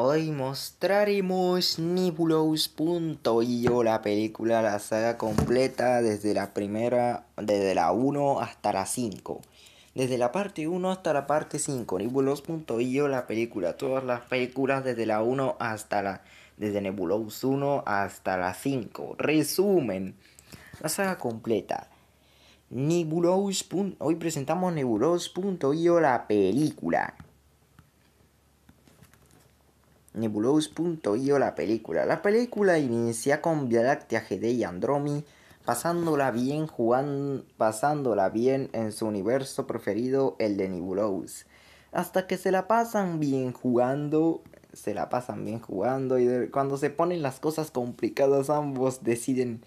Hoy mostraremos Nebulous.io, la película, la saga completa desde la primera, desde la 1 hasta la 5. Desde la parte 1 hasta la parte 5, Nebulous.io, la película, todas las películas desde la 1 hasta la, desde Nebulous 1 hasta la 5. Resumen, la saga completa. Nebulous. Hoy presentamos Nebulous.io, la película. Nebulous.io la película. La película inicia con Vialactia y Andromi pasándola bien jugando, pasándola bien en su universo preferido, el de Nebulous. Hasta que se la pasan bien jugando, se la pasan bien jugando y cuando se ponen las cosas complicadas ambos deciden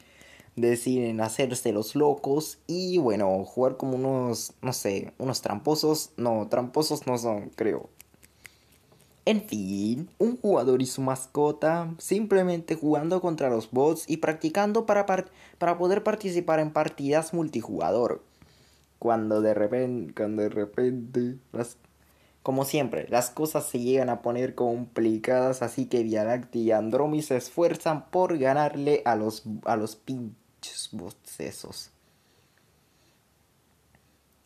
deciden hacerse los locos y bueno, jugar como unos, no sé, unos tramposos, no, tramposos no son, creo, en fin, un jugador y su mascota simplemente jugando contra los bots y practicando para, para poder participar en partidas multijugador. Cuando de repente, cuando de repente, como siempre, las cosas se llegan a poner complicadas, así que Vialacti y Andromi se esfuerzan por ganarle a los, a los pinches bots esos.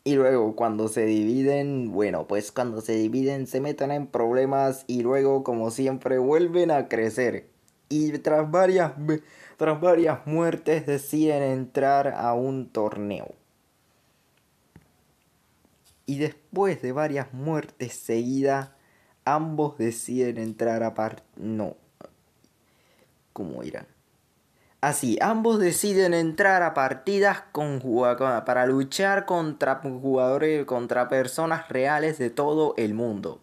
Y luego cuando se dividen, bueno, pues cuando se dividen se meten en problemas y luego como siempre vuelven a crecer. Y tras varias, tras varias muertes deciden entrar a un torneo. Y después de varias muertes seguidas, ambos deciden entrar a par... No. ¿Cómo irán? Así, ambos deciden entrar a partidas con, para luchar contra jugadores, contra personas reales de todo el mundo.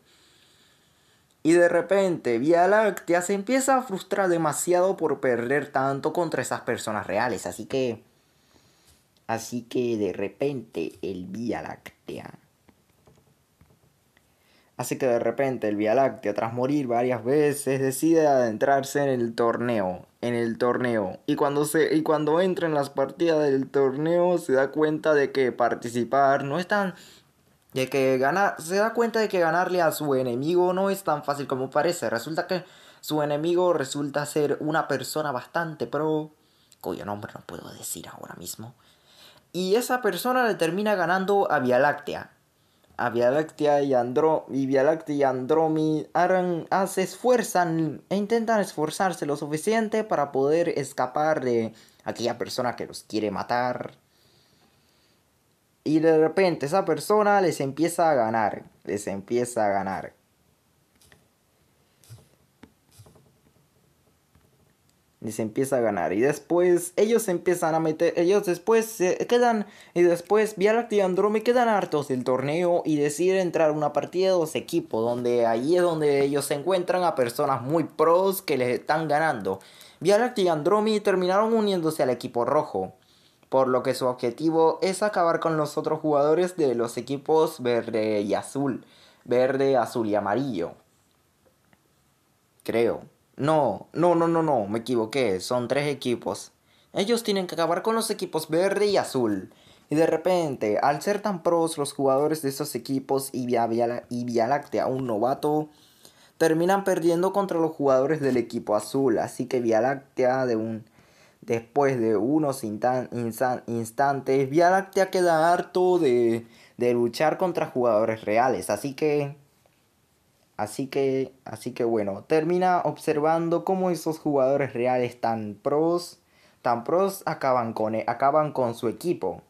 Y de repente, Vía Láctea se empieza a frustrar demasiado por perder tanto contra esas personas reales. Así que. Así que de repente, el Vía Láctea Así que de repente el Vía Láctea, tras morir varias veces, decide adentrarse en el torneo, en el torneo. Y cuando, se, y cuando entra en las partidas del torneo, se da cuenta de que participar no es tan... De que ganar, se da cuenta de que ganarle a su enemigo no es tan fácil como parece. Resulta que su enemigo resulta ser una persona bastante pro, cuyo nombre no puedo decir ahora mismo. Y esa persona le termina ganando a Vía Láctea a y, Andromi ah, se esfuerzan e intentan esforzarse lo suficiente para poder escapar de aquella persona que los quiere matar. Y de repente esa persona les empieza a ganar, les empieza a ganar. y se empieza a ganar. Y después ellos se empiezan a meter, ellos después se quedan, y después Vialacti y quedan hartos del torneo y deciden entrar a una partida de dos equipos, donde ahí es donde ellos se encuentran a personas muy pros que les están ganando. Vialacti y Andromi terminaron uniéndose al equipo rojo, por lo que su objetivo es acabar con los otros jugadores de los equipos verde y azul, verde, azul y amarillo. Creo. No, no, no, no, no, me equivoqué, son tres equipos. Ellos tienen que acabar con los equipos verde y azul. Y de repente, al ser tan pros los jugadores de esos equipos y Vía, y Láctea, un novato, terminan perdiendo contra los jugadores del equipo azul. Así que Vía Láctea, de un, después de unos instantes, Vía Láctea queda harto de, de luchar contra jugadores reales. Así que Así que, así que bueno, termina observando cómo esos jugadores reales tan pros, tan pros acaban con, e, acaban con su equipo.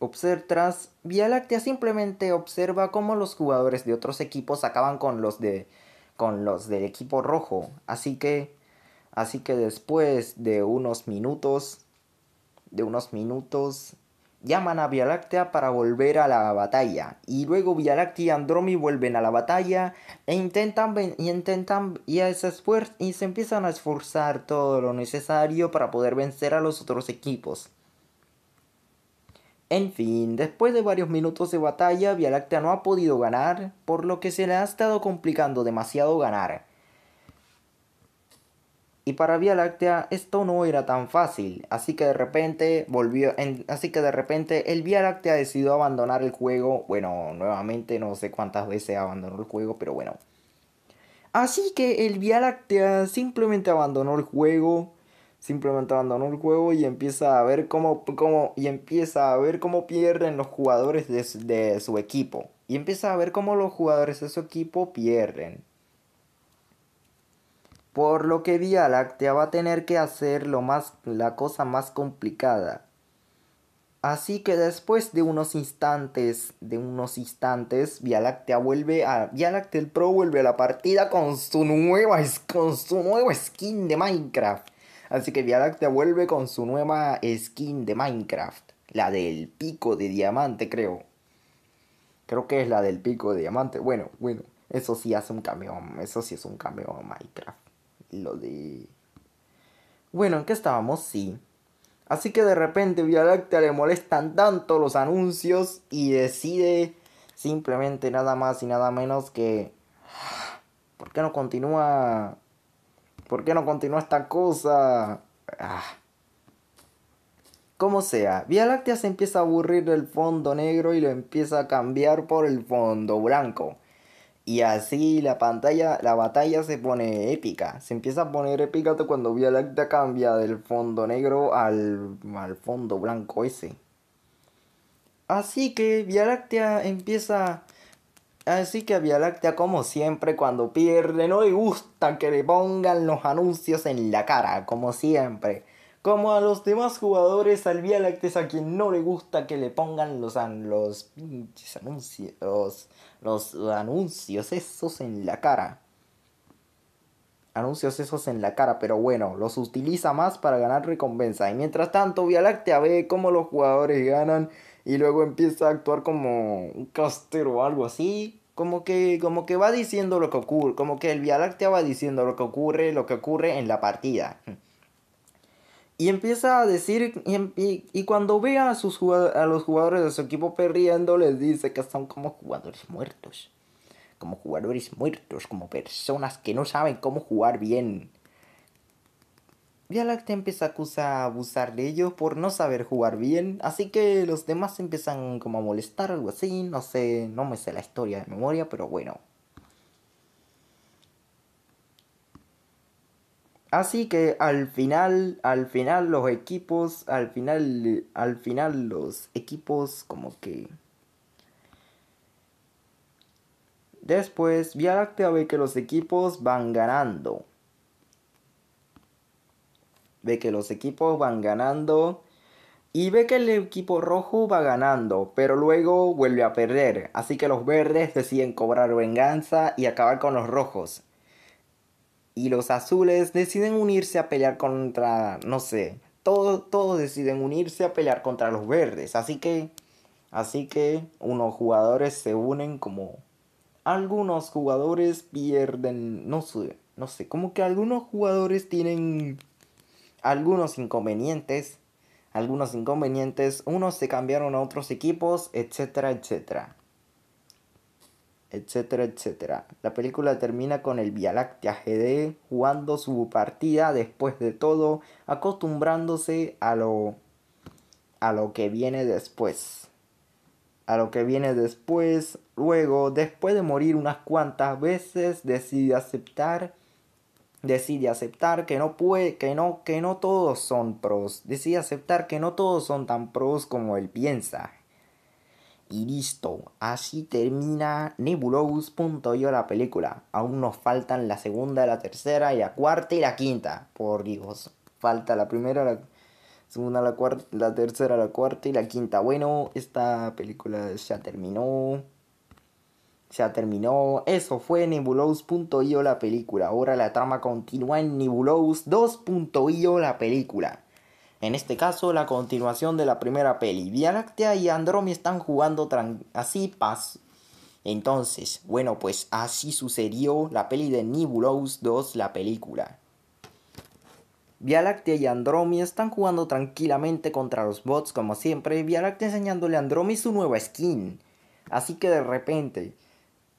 observa tras Vía Láctea simplemente observa cómo los jugadores de otros equipos acaban con los de con los del equipo rojo. Así que así que después de unos minutos de unos minutos llaman a Vía Láctea para volver a la batalla. Y luego Vía Láctea y Andromi vuelven a la batalla e intentan, y, intentan y, se y se empiezan a esforzar todo lo necesario para poder vencer a los otros equipos. En fin, después de varios minutos de batalla, Vía Láctea no ha podido ganar, por lo que se le ha estado complicando demasiado ganar. Y para Vía Láctea esto no era tan fácil, así que de repente volvió, en, así que de repente el Vía Láctea decidió abandonar el juego. Bueno, nuevamente no sé cuántas veces abandonó el juego, pero bueno. Así que el Vía Láctea simplemente abandonó el juego, simplemente abandonó el juego y empieza a ver cómo, y empieza a ver cómo pierden los jugadores de su equipo y empieza a ver cómo los jugadores de su equipo pierden por lo que Vía Láctea va a tener que hacer lo más, la cosa más complicada. Así que después de unos instantes, de unos instantes, Vía Láctea vuelve a Vía el Pro vuelve a la partida con su nueva con su skin de Minecraft. Así que Vía Láctea vuelve con su nueva skin de Minecraft, la del pico de diamante, creo. Creo que es la del pico de diamante. Bueno, bueno, eso sí hace un cambio, eso sí es un cambio a Minecraft lo de... Bueno, ¿en qué estábamos? Sí. Así que de repente Vía Láctea le molestan tanto los anuncios y decide simplemente nada más y nada menos que... ¿Por qué no continúa? ¿Por qué no continúa esta cosa? Ah. Como sea, Vía Láctea se empieza a aburrir del fondo negro y lo empieza a cambiar por el fondo blanco. Y así la pantalla, la batalla se pone épica. Se empieza a poner épica cuando Vía Láctea cambia del fondo negro al, fondo blanco ese. Así que Vía Láctea empieza. Así que a Vía Láctea, como siempre, cuando pierde, no le gusta que le pongan los anuncios en la cara, como siempre. Como a los demás jugadores, al Vía Láctea es a quien no le gusta que le pongan los, los anuncios los anuncios esos en la cara. Anuncios esos en la cara, pero bueno, los utiliza más para ganar recompensa. Y mientras tanto, Vía Láctea ve cómo los jugadores ganan y luego empieza a actuar como un castero o algo así. Como que, como que va diciendo lo que ocurre, como que el Vía Láctea va diciendo lo que ocurre, lo que ocurre en la partida. Y empieza a decir, y, em, cuando ve a, sus a los jugadores de su equipo perdiendo, les dice que son como jugadores muertos. Como jugadores muertos, como personas que no saben cómo jugar bien. Vialacta empieza a acusar, abusar de ellos por no saber jugar bien, así que los demás empiezan como a molestar, algo así, no sé, no me sé la historia de memoria, pero bueno. Así que al final, al final los equipos, al final, al final los equipos como que... Después, Vía a ve que los equipos van ganando. Ve que los equipos van ganando. Y ve que el equipo rojo va ganando, pero luego vuelve a perder. Así que los verdes deciden cobrar venganza y acabar con los rojos y los azules deciden unirse a pelear contra, no sé, todos, deciden unirse a pelear contra los verdes. Así que, así que unos jugadores se unen como... Algunos jugadores pierden, no sé, no sé, como que algunos jugadores tienen algunos inconvenientes. Algunos inconvenientes, unos se cambiaron a otros equipos, etcétera, etcétera etcétera, etcétera. La película termina con el Vía Láctea GD jugando su partida después de todo, acostumbrándose a lo a lo que viene después. A lo que viene después, luego, después de morir unas cuantas veces, decide aceptar decide aceptar que no puede, que no que no todos son pros, decide aceptar que no todos son tan pros como él piensa. Y listo, así termina Nebulous.io la película. Aún nos faltan la segunda, la tercera, y la cuarta y la quinta. Por Dios, falta la primera, la segunda, la cuarta, la tercera, la cuarta y la quinta. Bueno, esta película ya terminó. Ya terminó. Eso fue Nebulous.io la película. Ahora la trama continúa en Nebulous 2.io la película. En este caso, la continuación de la primera peli. Vía Láctea y Andromi están jugando así paz. Entonces, bueno, pues así sucedió la peli de Nibulous 2, la película. Vía Láctea y Andromi están jugando tranquilamente contra los bots como siempre, Vía Láctea enseñándole a Andromi su nueva skin. Así que de repente,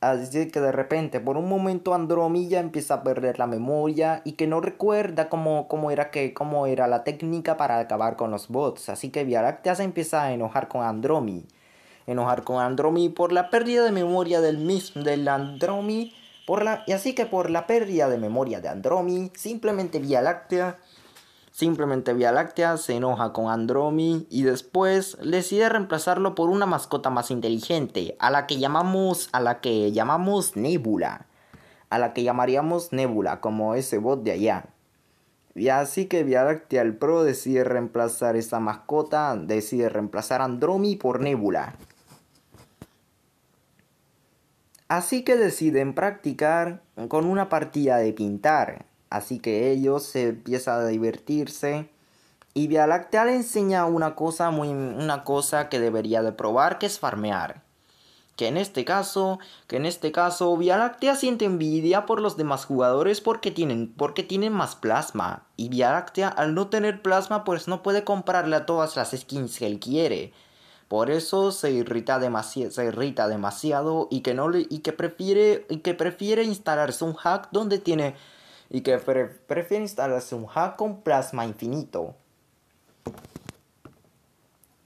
Así que de repente, por un momento, Andromilla empieza a perder la memoria y que no recuerda cómo, era, que, era la técnica para acabar con los bots. Así que Vía Láctea se empieza a enojar con Andromi. Enojar con Andromi por la pérdida de memoria del del Andromi. Por la, y así que por la pérdida de memoria de Andromi, simplemente Vía Láctea Simplemente Vía Láctea se enoja con Andromi y después decide reemplazarlo por una mascota más inteligente, a la que llamamos, a la que llamamos Nebula, a la que llamaríamos Nebula, como ese bot de allá. Y así que Vía Láctea el Pro decide reemplazar esa mascota, decide reemplazar Andromi por Nebula. Así que deciden practicar con una partida de pintar. Así que ellos se empieza a divertirse. Y Vía Láctea le enseña una cosa, muy, una cosa que debería de probar, que es farmear. Que en este caso, que en este caso, Vía Láctea siente envidia por los demás jugadores porque tienen, porque tienen más plasma. Y Vía Láctea, al no tener plasma, pues no puede comprarle a todas las skins que él quiere. Por eso se irrita, se irrita demasiado y que, no y que, prefiere, y que prefiere instalarse un hack donde tiene y que prefiere instalarse un hack con plasma infinito.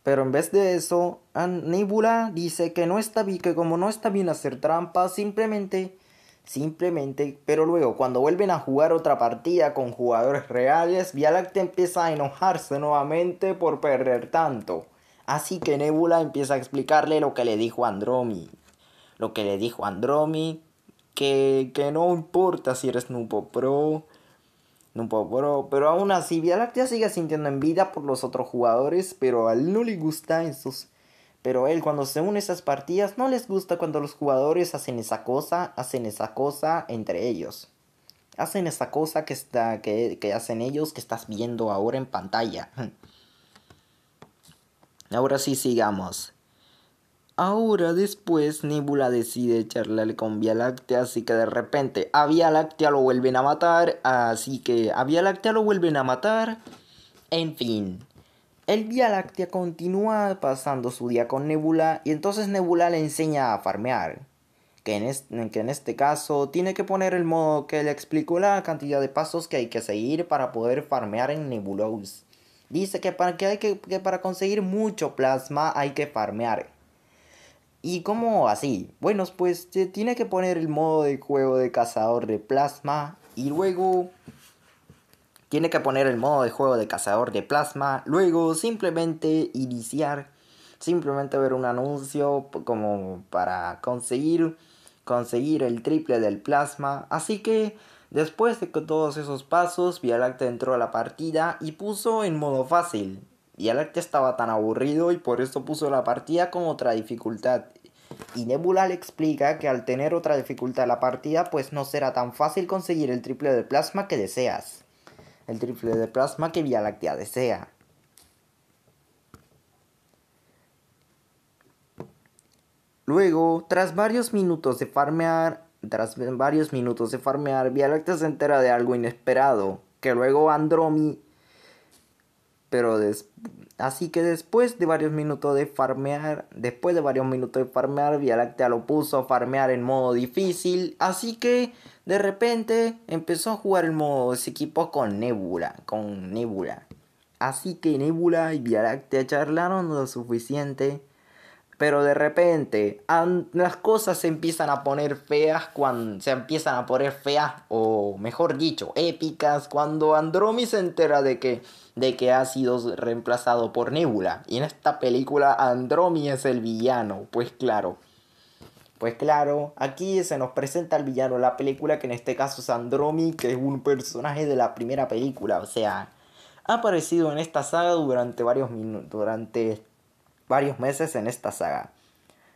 Pero en vez de eso, Nebula dice que no está bien, que como no está bien hacer trampas, simplemente, simplemente, pero luego cuando vuelven a jugar otra partida con jugadores reales, Vía empieza a enojarse nuevamente por perder tanto. Así que Nebula empieza a explicarle lo que le dijo Andromi. Lo que le dijo Andromi que, no importa si eres Nupo Pro, Nupo Pro, pero aún así ya sigue sintiendo envidia por los otros jugadores, pero a él no le gusta esos... Pero él cuando se une a esas partidas no les gusta cuando los jugadores hacen esa cosa, hacen esa cosa entre ellos. Hacen esa cosa que, está, que, que hacen ellos que estás viendo ahora en pantalla. Ahora sí sigamos. Ahora después Nebula decide echarle con Vía Láctea, así que de repente a Vía Láctea lo vuelven a matar, así que a Vía Láctea lo vuelven a matar. En fin, el Vía Láctea continúa pasando su día con Nebula y entonces Nebula le enseña a farmear. Que en, este, en este caso tiene que poner el modo que le explicó la cantidad de pasos que hay que seguir para poder farmear en Nebulous. Dice que para, que que, que para conseguir mucho plasma hay que farmear ¿Y cómo así? Bueno, pues tiene que poner el modo de juego de cazador de plasma y luego tiene que poner el modo de juego de cazador de plasma, luego simplemente iniciar, simplemente ver un anuncio como para conseguir conseguir el triple del plasma, así que después de todos esos pasos, Vialacta entró a la partida y puso en modo fácil. Vialacta estaba tan aburrido y por eso puso la partida con otra dificultad. Y Nebula le explica que al tener otra dificultad en la partida, pues no será tan fácil conseguir el triple de plasma que deseas. El triple de plasma que Vía Láctea desea. Luego, tras varios minutos de farmear, tras varios minutos de farmear, Vía Láctea se entera de algo inesperado, que luego Andromi pero así que después de varios minutos de farmear, después de varios minutos de farmear, Vía Láctea lo puso a farmear en modo difícil, así que de repente empezó a jugar el modo ese equipo con Nebula, con Nebula. Así que Nebula y Vía Láctea charlaron lo suficiente pero de repente las cosas se empiezan a poner feas cuando se empiezan a poner feas o mejor dicho, épicas cuando Andromi se entera de que de que ha sido reemplazado por Nebula y en esta película Andromi es el villano, pues claro. Pues claro, aquí se nos presenta el villano de la película que en este caso es Andromi, que es un personaje de la primera película, o sea, ha aparecido en esta saga durante varios minutos durante varios meses en esta saga.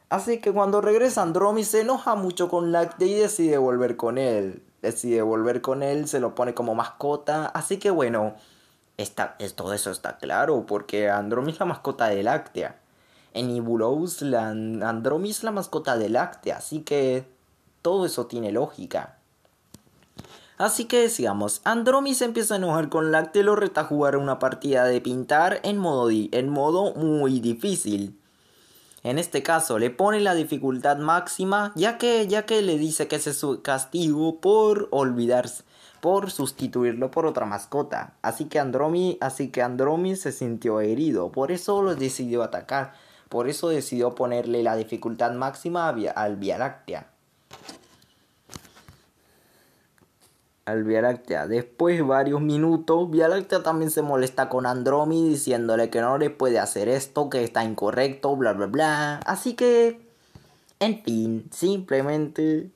Así que cuando regresa Andromi se enoja mucho con Lactea y decide volver con él. Decide volver con él, se lo pone como mascota. Así que bueno, está, todo eso está claro, porque Andromi es la mascota de Láctea. En Ibulous, la Andromi es la mascota de Láctea, así que todo eso tiene lógica. Así que decíamos, Andromi se empieza a enojar con Lacte y lo reta a jugar una partida de pintar en modo, en modo muy difícil. En este caso le pone la dificultad máxima ya que, ya que le dice que ese es su castigo por olvidarse, por sustituirlo por otra mascota. Así que Andromi, así que Andromi se sintió herido, por eso lo decidió atacar, por eso decidió ponerle la dificultad máxima al Vía Láctea. al Después, varios minutos, Vía Láctea también se molesta con Andromi diciéndole que no le puede hacer esto, que está incorrecto, bla, bla, bla. Así que, en fin, simplemente...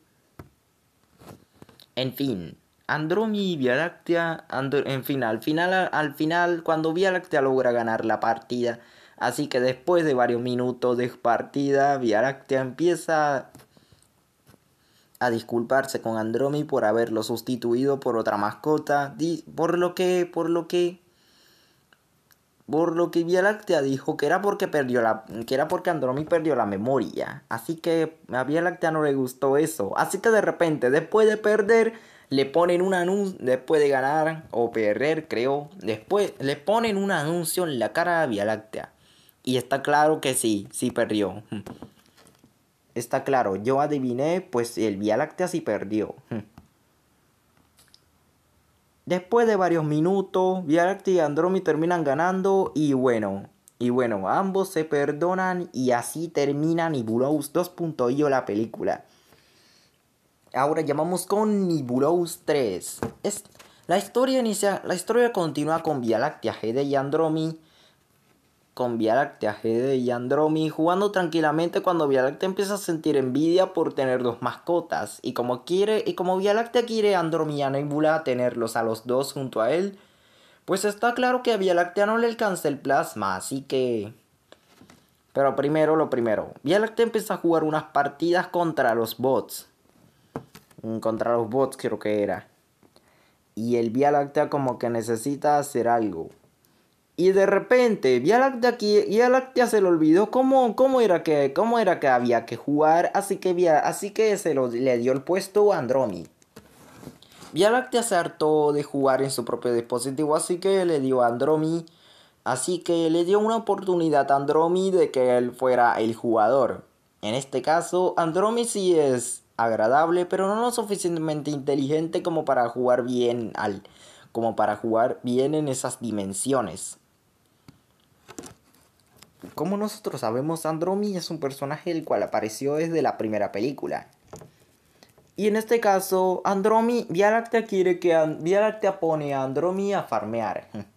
En fin, Andromi y Vía Láctea, en fin, al final, al final, cuando Vía Láctea logra ganar la partida, así que después de varios minutos de partida, Vía Láctea empieza a disculparse con Andromi por haberlo sustituido por otra mascota, por lo que, por lo que, por lo que Vía Láctea dijo que era porque perdió la, que era porque Andromi perdió la memoria, así que a Vía Láctea no le gustó eso, así que de repente, después de perder, le ponen un anuncio, después de ganar o perder, creo, después le ponen un anuncio en la cara a Vía Láctea. Y está claro que sí, sí perdió. Está claro, yo adiviné, pues el Vía Láctea sí perdió. Hm. Después de varios minutos, Vía Láctea y Andromi terminan ganando y bueno, y bueno, ambos se perdonan y así termina Nibulous 2.0 la película. Ahora llamamos con Nibulous 3. Es, la, historia inicia, la historia continúa con Vía Láctea, Hede y Andromi con Vía Láctea, y Andromi jugando tranquilamente cuando Vía empieza a sentir envidia por tener dos mascotas. Y como quiere, y como Vía quiere Andromi y a Nebula tenerlos a los dos junto a él, pues está claro que a Vía no le alcanza el plasma, así que. Pero primero lo primero. Vía empieza a jugar unas partidas contra los bots. Mm, contra los bots creo que era. Y el Vía como que necesita hacer algo. Y de repente, Vía Láctea, se le olvidó cómo, era que, era que había que jugar, así que, así que se lo, le dio el puesto a Andromi. Vía Láctea se hartó de jugar en su propio dispositivo, así que le dio a Andromi. Así que le dio una oportunidad a Andromi de que él fuera el jugador. En este caso, Andromi sí es agradable, pero no lo suficientemente inteligente como para jugar bien al como para jugar bien en esas dimensiones. Como nosotros sabemos, Andromi es un personaje el cual apareció desde la primera película. Y en este caso, Andromi, Vialacta quiere que Vialactea pone a Andromi a farmear.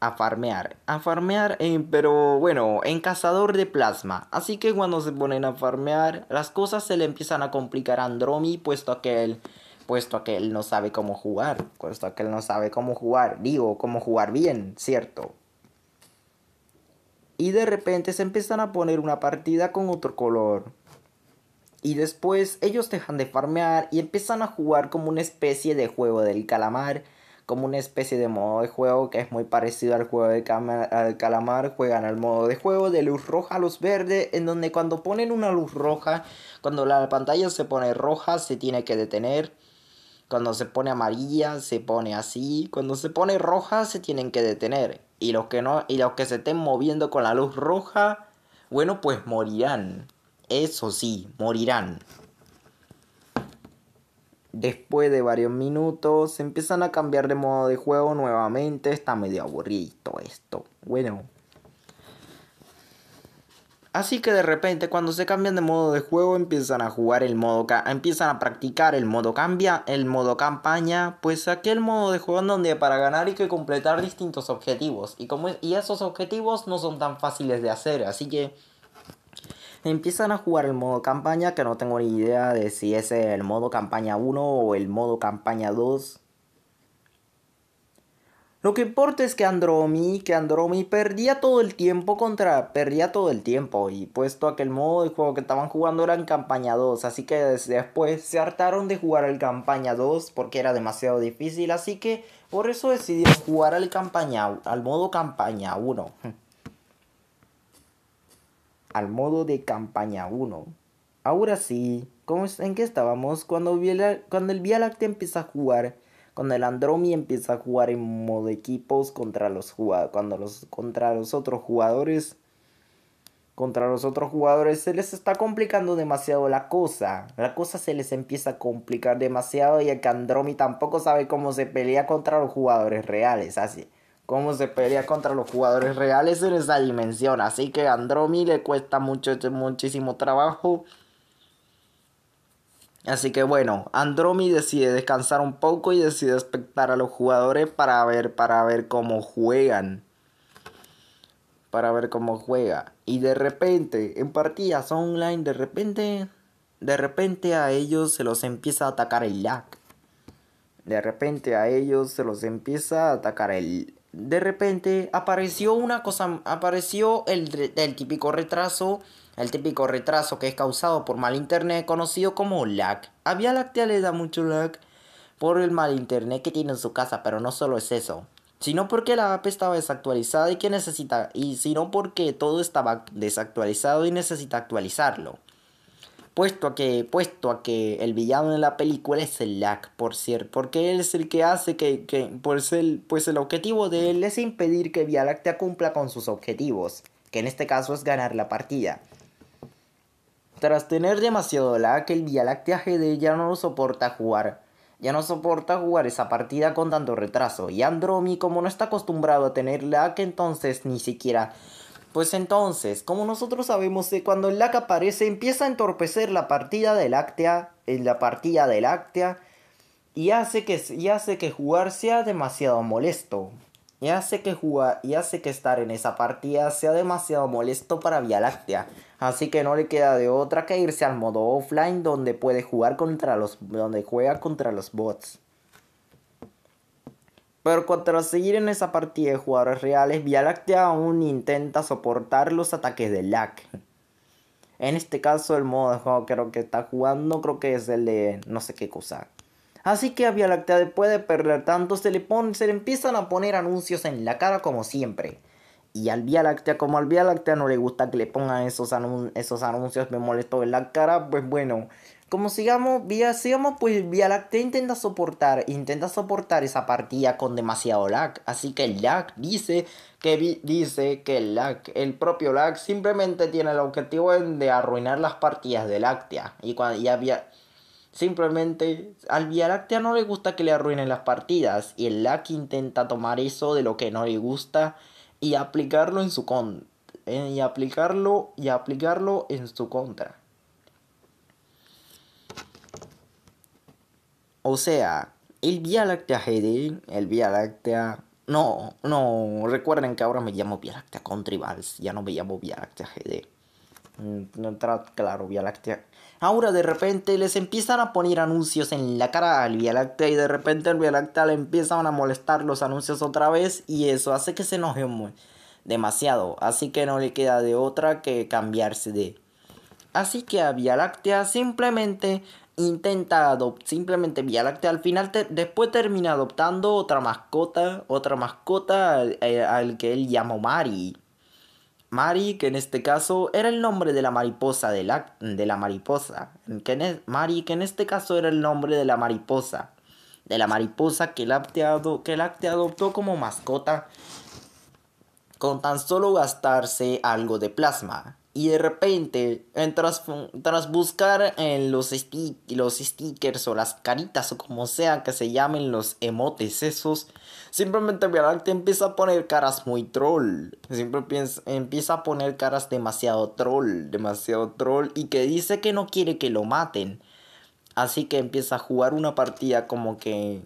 A farmear, a farmear, eh, pero bueno, en cazador de plasma. Así que cuando se ponen a farmear, las cosas se le empiezan a complicar a Andromi, puesto que él, puesto que él no sabe cómo jugar, puesto a que él no sabe cómo jugar, digo, cómo jugar bien, cierto y de repente se empiezan a poner una partida con otro color. Y después ellos dejan de farmear y empiezan a jugar como una especie de juego del calamar, como una especie de modo de juego que es muy parecido al juego del calamar, juegan al modo de juego de luz roja a luz verde, en donde cuando ponen una luz roja, cuando la pantalla se pone roja se tiene que detener. Cuando se pone amarilla se pone así, cuando se pone roja se tienen que detener. Y los que no, y los que se estén moviendo con la luz roja, bueno, pues morirán. Eso sí, morirán. Después de varios minutos, se empiezan a cambiar de modo de juego nuevamente. Está medio aburrido esto. Bueno, Así que de repente cuando se cambian de modo de juego empiezan a jugar el modo empiezan a practicar el modo cambia, el modo campaña, pues aquel modo de juego en donde para ganar hay que completar distintos objetivos y como y esos objetivos no son tan fáciles de hacer, así que empiezan a jugar el modo campaña que no tengo ni idea de si es el modo campaña 1 o el modo campaña 2. Lo que importa es que Andromi, que Andromi perdía todo el tiempo contra, perdía todo el tiempo y puesto a que el modo de juego que estaban jugando era en campaña 2, así que después se hartaron de jugar al campaña 2 porque era demasiado difícil, así que por eso decidieron jugar al campaña, al modo campaña 1. Al modo de campaña 1. Ahora sí, ¿en qué estábamos? Cuando, cuando el Vialacte empieza a jugar cuando el Andromi empieza a jugar en modo equipos contra los, cuando los, contra los otros jugadores. Contra los otros jugadores se les está complicando demasiado la cosa. La cosa se les empieza a complicar demasiado y el que Andromi tampoco sabe cómo se pelea contra los jugadores reales. Así, cómo se pelea contra los jugadores reales en esa dimensión. Así que a Andromi le cuesta mucho, muchísimo trabajo Así que bueno, Andromi decide descansar un poco y decide expectar a los jugadores para ver, para ver cómo juegan. Para ver cómo juega. Y de repente, en partidas online, de repente, de repente a ellos se los empieza a atacar el lag. De repente a ellos se los empieza a atacar el... De repente apareció una cosa, apareció el, el típico retraso el típico retraso que es causado por mal internet conocido como lag. A Vía le da mucho lag por el mal internet que tiene en su casa, pero no solo es eso, sino porque la app estaba desactualizada y que necesita y sino porque todo estaba desactualizado y necesita actualizarlo. Puesto a que puesto que el villano de la película es el lag, por cierto, porque él es el que hace que, pues, el, pues el objetivo de él es impedir que Vía cumpla con sus objetivos, que en este caso es ganar la partida. Tras tener demasiado lag, el Vía Láctea GD ya no soporta jugar. Ya no soporta jugar esa partida con tanto retraso. Y Andromi, como no está acostumbrado a tener lag, entonces ni siquiera. Pues entonces, como nosotros sabemos que cuando el lag aparece, empieza a entorpecer la partida de Láctea. En la partida de Láctea. Y hace que, y hace que jugar sea demasiado molesto y hace que jugar y hace que estar en esa partida sea demasiado molesto para Vía Láctea. Así que no le queda de otra que irse al modo offline donde puede jugar contra los donde juega contra los bots. Pero contra seguir en esa partida de jugadores reales, Vía Láctea aún intenta soportar los ataques de lag. En este caso el modo de juego creo que está jugando creo que es el de no sé qué cosa. Así que a Vía Láctea después de perder tanto se le, se le empiezan a poner anuncios en la cara como siempre. Y al Vía Láctea, como al Vía Láctea no le gusta que le pongan esos, esos anuncios me molesto en la cara, pues bueno. Como sigamos, vía, sigamos, pues Vía Láctea intenta soportar, intenta soportar esa partida con demasiado lag. Así que el lag dice que dice que el lag, el propio lag simplemente tiene el objetivo de arruinar las partidas de Láctea. Y cuando ya había Simplemente al Láctea no le gusta que le arruinen las partidas y el lack intenta tomar eso de lo que no le gusta y aplicarlo en su contra. Eh, y aplicarlo y aplicarlo en su contra. O sea, el Vía Láctea GD, el Vía Láctea... No, no, recuerden que ahora me llamo Vía Láctea Contribals, ya no me llamo Vía Láctea GD. No entra claro, Vía Láctea Ahora de repente les empiezan a poner anuncios en la cara al Vía Láctea y de repente al Vía Láctea le empiezan a molestar los anuncios otra vez y eso hace que se enoje demasiado. Así que no le queda de otra que cambiarse de. Así que a Vía Láctea simplemente intenta adoptar, simplemente Vía Láctea al final, después termina adoptando otra mascota, otra mascota al, eh, que él llamó Mari. Mari, que en este caso era el nombre de la mariposa de la, de la mariposa. Que en, Mari, que en este caso era el nombre de la mariposa. De la mariposa que Lacte, que adoptó como mascota con tan solo gastarse algo de plasma y de repente, tras, buscar en los, los stickers o las caritas o como sea que se llamen los emotes esos, simplemente Viral empieza a poner caras muy troll. Siempre empieza a poner caras demasiado troll, demasiado troll y que dice que no quiere que lo maten. Así que empieza a jugar una partida como que...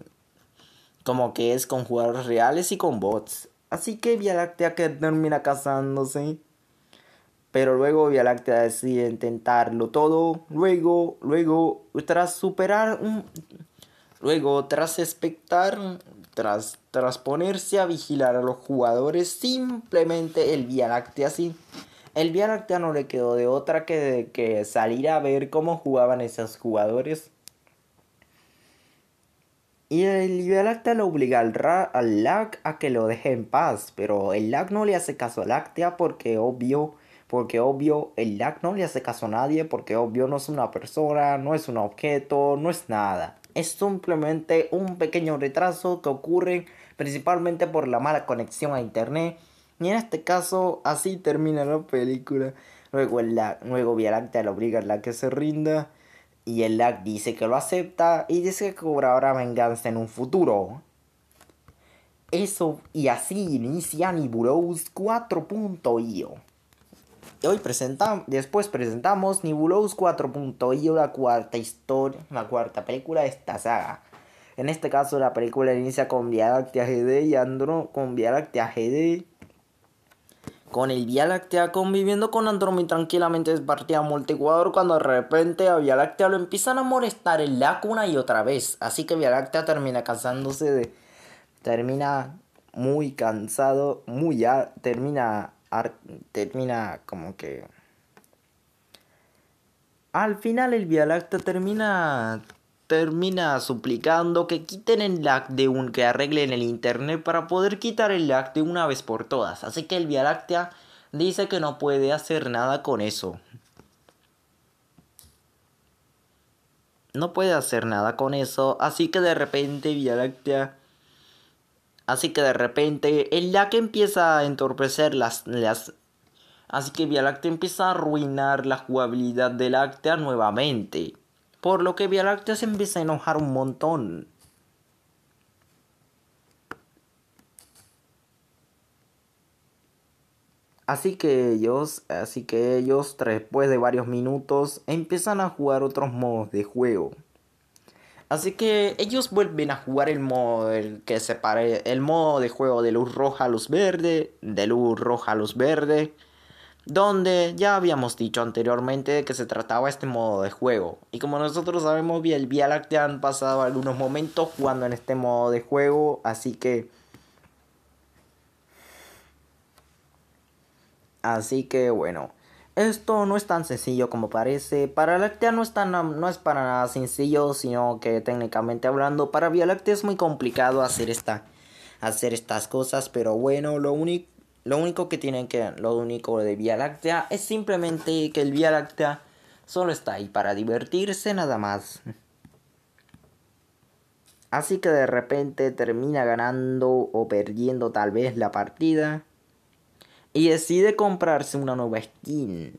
Como que es con jugadores reales y con bots. Así que Vialactea que termina casándose pero luego Vía Láctea decide intentarlo todo, luego, luego, tras superar Luego, tras espectar tras, ponerse a vigilar a los jugadores, simplemente el Vía Láctea sí. El Vía Láctea no le quedó de otra que, que salir a ver cómo jugaban esos jugadores. Y el Vía Láctea lo obliga al, Lac a que lo deje en paz, pero el lag no le hace caso a Láctea porque obvio porque obvio el lag no le hace caso a nadie, porque obvio no es una persona, no es un objeto, no es nada. Es simplemente un pequeño retraso que ocurre principalmente por la mala conexión a internet. Y en este caso así termina la película. Luego el lag, luego Vía Láctea le obliga a la que se rinda. Y el lag dice que lo acepta y dice que cobrará venganza en un futuro. Eso y así inicia Niburos 4.io hoy presentamos, después presentamos Nibulous 4.0, la cuarta historia, la cuarta película de esta saga. En este caso la película inicia con Vía Láctea GD y Andro con Vía Láctea GD. Con el Vía Láctea conviviendo con y tranquilamente es partida multijugador cuando de repente a Vía Láctea lo empiezan a molestar en la cuna y otra vez. Así que Vía Láctea termina cansándose de... Termina muy cansado, muy ya... Termina termina como que... Al final el Vía Láctea termina termina suplicando que quiten el lag de un que arreglen el internet para poder quitar el lag de una vez por todas. Así que el Vía Láctea dice que no puede hacer nada con eso. No puede hacer nada con eso, así que de repente Vía Láctea Así que de repente el LAC empieza a entorpecer las, las... Así que Láctea empieza a arruinar la jugabilidad de Láctea nuevamente. Por lo que Láctea se empieza a enojar un montón. Así que ellos, así que ellos, después de varios minutos, empiezan a jugar otros modos de juego. Así que ellos vuelven a jugar el modo el que separe el modo de juego de luz roja a luz verde, de luz roja a luz verde, donde ya habíamos dicho anteriormente que se trataba este modo de juego. Y como nosotros sabemos, el Vía Láctea han pasado algunos momentos jugando en este modo de juego, así que Así que bueno, esto no es tan sencillo como parece. Para Láctea no es, no es para nada sencillo, sino que técnicamente hablando, para Vía Láctea es muy complicado hacer, esta, hacer estas cosas, pero bueno, lo único. Lo único que tienen que, lo único de Vía Láctea es simplemente que el Vía Láctea solo está ahí para divertirse nada más. Así que de repente termina ganando o perdiendo tal vez la partida y decide comprarse una nueva skin.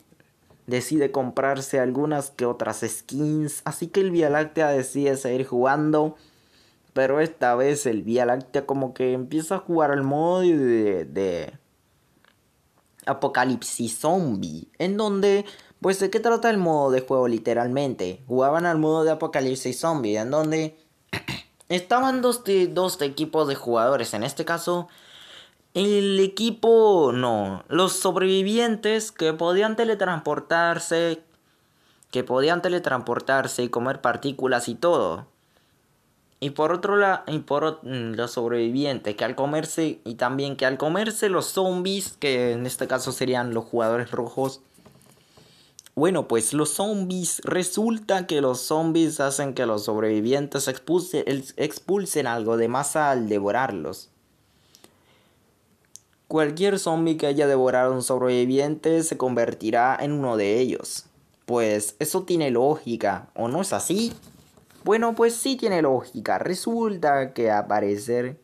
Decide comprarse algunas que otras skins. Así que el Vía Láctea decide seguir jugando. Pero esta vez el Vía Láctea como que empieza a jugar al modo de, de Apocalipsis Zombie. En donde, pues de qué trata el modo de juego literalmente. Jugaban al modo de Apocalipsis Zombie. En donde estaban dos, dos equipos de jugadores. En este caso el equipo no. Los sobrevivientes que podían teletransportarse. Que podían teletransportarse y comer partículas y todo. Y por otro lado. Y por mm, los sobrevivientes que al comerse. Y también que al comerse los zombies. Que en este caso serían los jugadores rojos. Bueno, pues los zombies. Resulta que los zombies hacen que los sobrevivientes expulsen algo de masa al devorarlos. Cualquier zombie que haya devorado a un sobreviviente se convertirá en uno de ellos. Pues eso tiene lógica, ¿o no es así? Bueno, pues sí tiene lógica. Resulta que aparecer.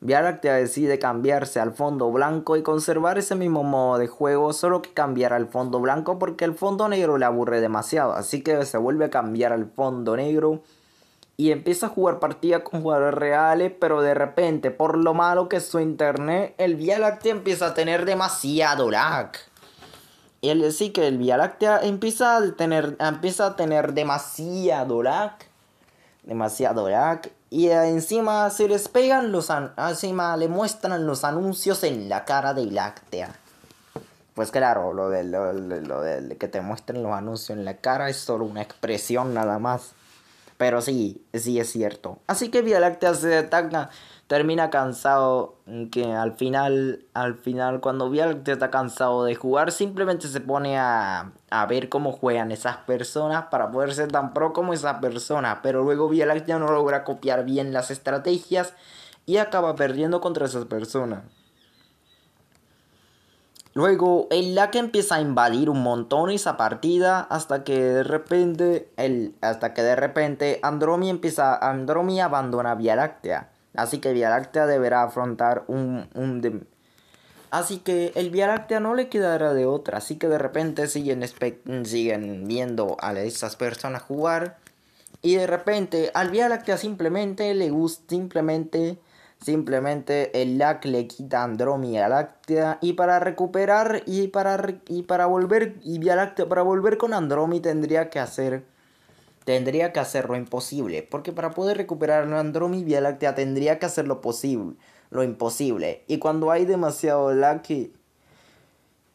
parecer decide cambiarse al fondo blanco y conservar ese mismo modo de juego, solo que cambiará al fondo blanco porque el fondo negro le aburre demasiado, así que se vuelve a cambiar al fondo negro y empieza a jugar partidas con jugadores reales, pero de repente, por lo malo que es su internet, el Vía Láctea empieza a tener demasiado lag. Y él decir, que el Vía Láctea empieza a tener, empieza a tener demasiado lag. Demasiado lag. Y encima se les pegan los encima le muestran los anuncios en la cara de Láctea. Pues claro, lo de, lo de que te muestren los anuncios en la cara es solo una expresión nada más. Pero sí, sí es cierto. Así que Vía Láctea se ataca, termina cansado, que al final, al final cuando Vía está cansado de jugar, simplemente se pone a, ver cómo juegan esas personas para poder ser tan pro como esas personas. Pero luego Vía Láctea no logra copiar bien las estrategias y acaba perdiendo contra esas personas. Luego el LAC empieza a invadir un montón esa partida hasta que de repente el, hasta que de repente Andromi empieza Andromi abandona Vía Láctea. Así que Vía Láctea deberá afrontar un, así que el Vía Láctea no le quedará de otra, así que de repente siguen siguen viendo a esas personas jugar y de repente al Vía Láctea simplemente le gusta simplemente Simplemente el LAC le quita andromia Láctea y para recuperar y para, y para volver y Vía Láctea para volver con Andromi tendría que hacer tendría que hacer lo imposible, porque para poder recuperar a y Vía Láctea tendría que hacer lo posible, lo imposible. Y cuando hay demasiado LAC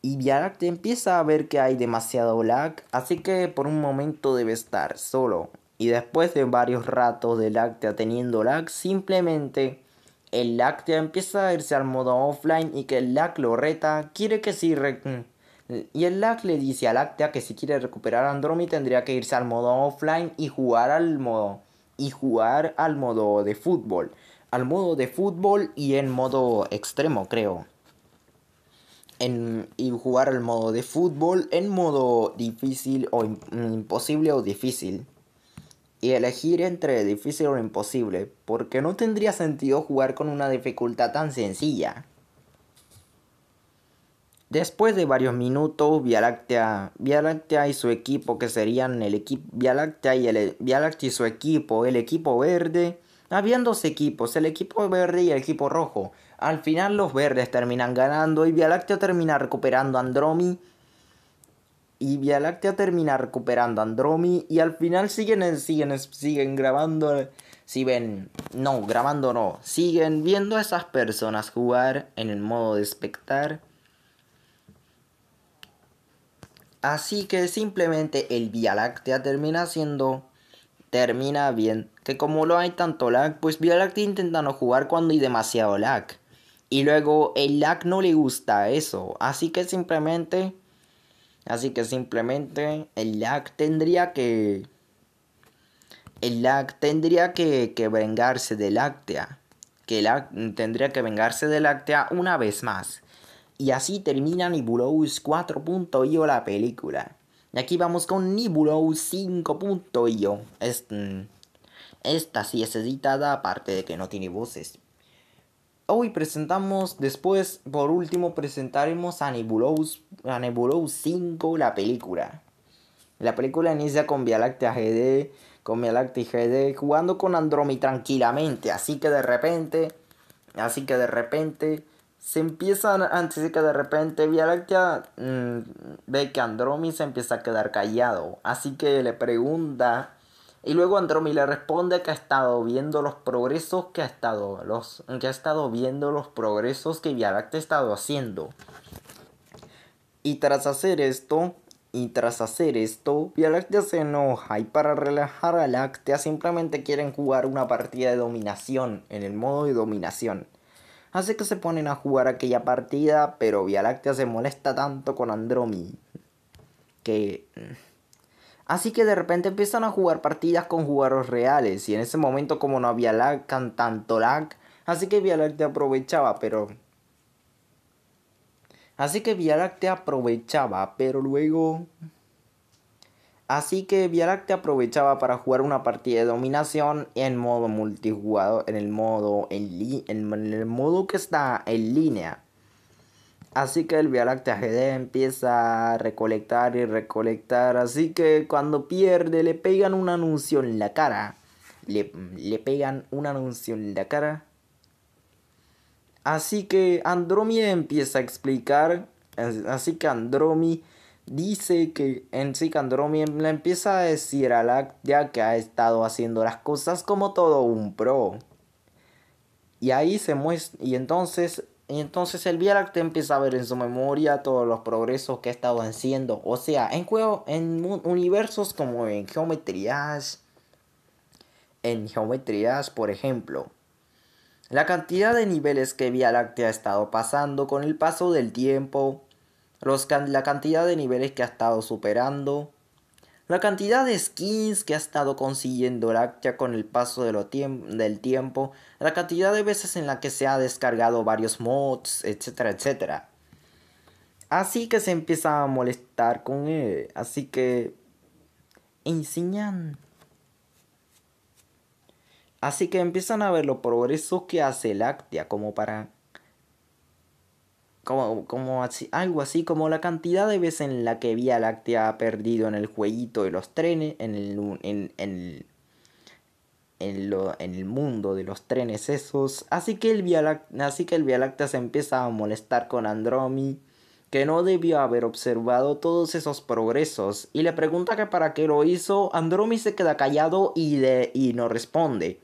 y Vía Láctea empieza a ver que hay demasiado LAC, así que por un momento debe estar solo. Y después de varios ratos de Láctea teniendo lag simplemente el lag empieza a irse al modo offline y que el lag lo reta, quiere que si... Y el lag le dice al Láctea que si quiere recuperar a Andromi tendría que irse al modo offline y jugar al modo... Y jugar al modo de fútbol. Al modo de fútbol y en modo extremo, creo. En, y jugar al modo de fútbol en modo difícil o imposible o difícil y elegir entre difícil o imposible, porque no tendría sentido jugar con una dificultad tan sencilla. Después de varios minutos, Vía Láctea, y su equipo, que serían el equipo Vía y el y su equipo, el equipo verde, habían dos equipos, el equipo verde y el equipo rojo. Al final los verdes terminan ganando y Vía Láctea termina recuperando a Andromi y Vía termina recuperando a Andromi y al final siguen, siguen, siguen grabando, si ven, no, grabando no, siguen viendo a esas personas jugar en el modo de espectar. Así que simplemente el Vía Láctea termina siendo, termina bien, que como no hay tanto lag, pues Vía intenta no jugar cuando hay demasiado lag. Y luego el lag no le gusta eso, así que simplemente Así que simplemente el lag tendría que. El lag tendría que, vengarse de Láctea. Que lag tendría que vengarse de Láctea una vez más. Y así termina Nibulous 4.io la película. Y aquí vamos con Nibulous 5.io. Mm, esta sí es editada, aparte de que no tiene voces. Hoy presentamos, después, por último, presentaremos a Nebulous, Nebulous 5, la película. La película inicia con Vía Láctea GD, con Vía Láctea GD, jugando con Andromi tranquilamente. Así que de repente, así que de repente, se empiezan, antes de que de repente Vía mm, ve que Andromi se empieza a quedar callado. Así que le pregunta y luego Andromi le responde que ha estado viendo los progresos que ha estado, los, que ha estado viendo los progresos que ha estado haciendo. Y tras hacer esto, y tras hacer esto, Vía se enoja y para relajar a Láctea simplemente quieren jugar una partida de dominación en el modo de dominación. Así que se ponen a jugar aquella partida, pero Vía se molesta tanto con Andromi que mm, Así que de repente empiezan a jugar partidas con jugadores reales. Y en ese momento, como no había lag, tanto lag. Así que Vialak te aprovechaba, pero. Así que Vialak te aprovechaba, pero luego. Así que Vialak te aprovechaba para jugar una partida de dominación en modo multijugador, en el modo en el modo que está en línea. Así que el Vía Láctea GD empieza a recolectar y recolectar. Así que cuando pierde le pegan un anuncio en la cara. Le, pegan un anuncio en la cara. Así que Andromi empieza a explicar. Así que Andromi dice que en sí que Andromi le empieza a decir a ya que ha estado haciendo las cosas como todo un pro. Y ahí se muestra. Y entonces y entonces el Vialact empieza a ver en su memoria todos los progresos que ha estado haciendo. O sea, en en universos como en geometrías. En geometrías, por ejemplo. La cantidad de niveles que Vía ha estado pasando con el paso del tiempo. la cantidad de niveles que ha estado superando. La cantidad de skins que ha estado consiguiendo Láctea con el paso del tiempo, la cantidad de veces en la que se ha descargado varios mods, etcétera, etcétera. Así que se empieza a molestar con él. Así que enseñan. Así que empiezan a ver los progresos que hace Lactia como para como, así, algo así como la cantidad de veces en la que Vía Láctea ha perdido en el jueguito de los trenes, en el, en, el mundo de los trenes esos. Así que, el Vía Láctea, así que el se empieza a molestar con Andromi, que no debió haber observado todos esos progresos, y le pregunta que para qué lo hizo, Andromi se queda callado y, de, y no responde.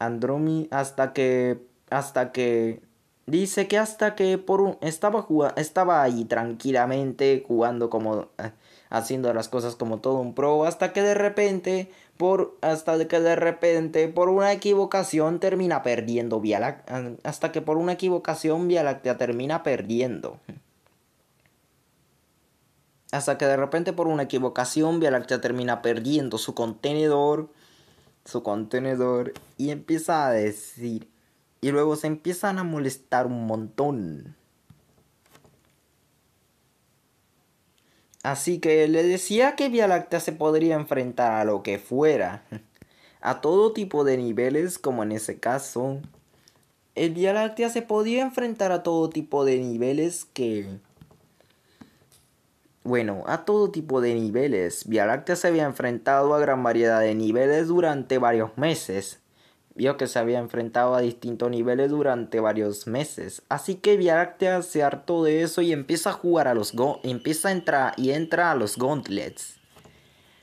Andromi hasta que... Hasta que Dice que hasta que por un, estaba, estaba ahí tranquilamente jugando como eh, haciendo las cosas como todo un pro hasta que de repente por hasta que de repente por una equivocación termina perdiendo Vía hasta que por una equivocación Vía termina perdiendo. Hasta que de repente por una equivocación Vía termina perdiendo su contenedor su contenedor y empieza a decir y luego se empiezan a molestar un montón. Así que le decía que Vía Láctea se podría enfrentar a lo que fuera, a todo tipo de niveles, como en ese caso. El Vía Láctea se podía enfrentar a todo tipo de niveles que. Bueno, a todo tipo de niveles. Vía Láctea se había enfrentado a gran variedad de niveles durante varios meses vio que se había enfrentado a distintos niveles durante varios meses. Así que Viaractea se hartó de eso y empieza a jugar a los go empieza a entrar y entra a los gauntlets.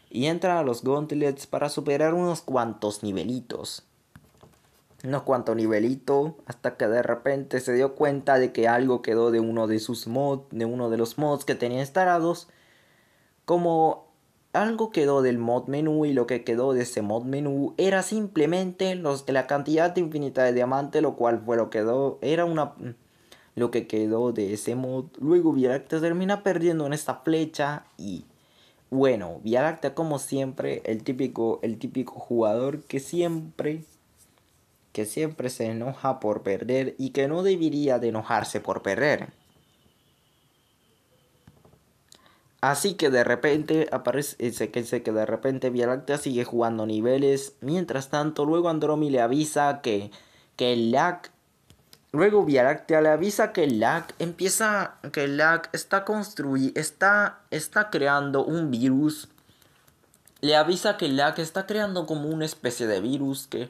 Y entra a los gauntlets para superar unos cuantos nivelitos. Unos cuantos nivelitos hasta que de repente se dio cuenta de que algo quedó de uno de sus mods, de uno de los mods que tenía instalados como algo quedó del mod menú y lo que quedó de ese mod menú era simplemente los, la cantidad infinita de diamante, lo cual fue lo que quedó, era una lo que quedó de ese mod. Luego Vialacta termina perdiendo en esta flecha y bueno, Vialacta como siempre, el típico, el típico jugador que siempre que siempre se enoja por perder y que no debería de enojarse por perder. Así que de repente aparece dice eh, que de repente Vía Láctea sigue jugando niveles. Mientras tanto, luego Andromi le avisa que, que el Lac Luego Vía Láctea le avisa que el Lac empieza. que el está construyendo. Está, está creando un virus. Le avisa que el lag está creando como una especie de virus. Que.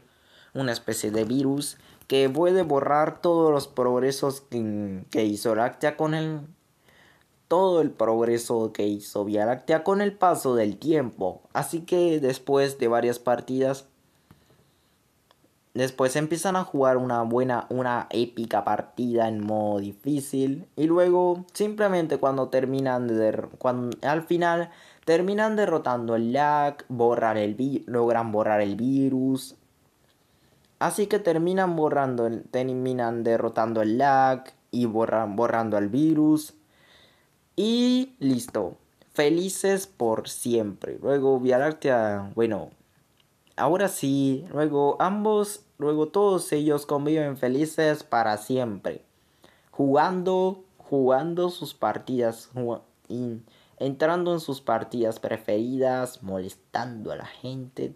Una especie de virus. Que puede borrar todos los progresos que, hizo Láctea con él todo el progreso que hizo Vía Láctea con el paso del tiempo. Así que después de varias partidas, después empiezan a jugar una buena, una épica partida en modo difícil y luego simplemente cuando terminan de, al final terminan derrotando el lag, borrar el logran borrar el virus. Así que terminan borrando, terminan derrotando el lag y borran, borrando el virus. Y listo. Felices por siempre. Luego Via a. Bueno. Ahora sí. Luego ambos. Luego todos ellos conviven felices para siempre. Jugando. Jugando sus partidas. entrando en sus partidas preferidas. Molestando a la gente.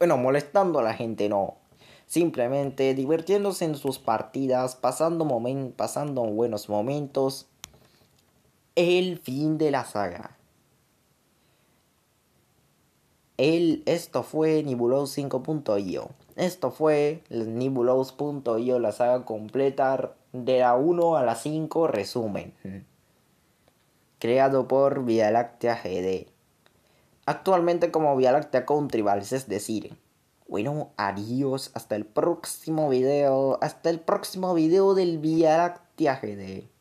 Bueno, molestando a la gente no simplemente divirtiéndose en sus partidas, pasando, pasando buenos momentos el fin de la saga. El, esto fue Nibulous 5.io. Esto fue Nibulous.io, la saga completa de la 1 a la 5, resumen. Creado por Vía Láctea GD. Actualmente como Vía Láctea Balls, es decir. Bueno, adiós, hasta el próximo video, hasta el próximo video del Vía Láctea GD.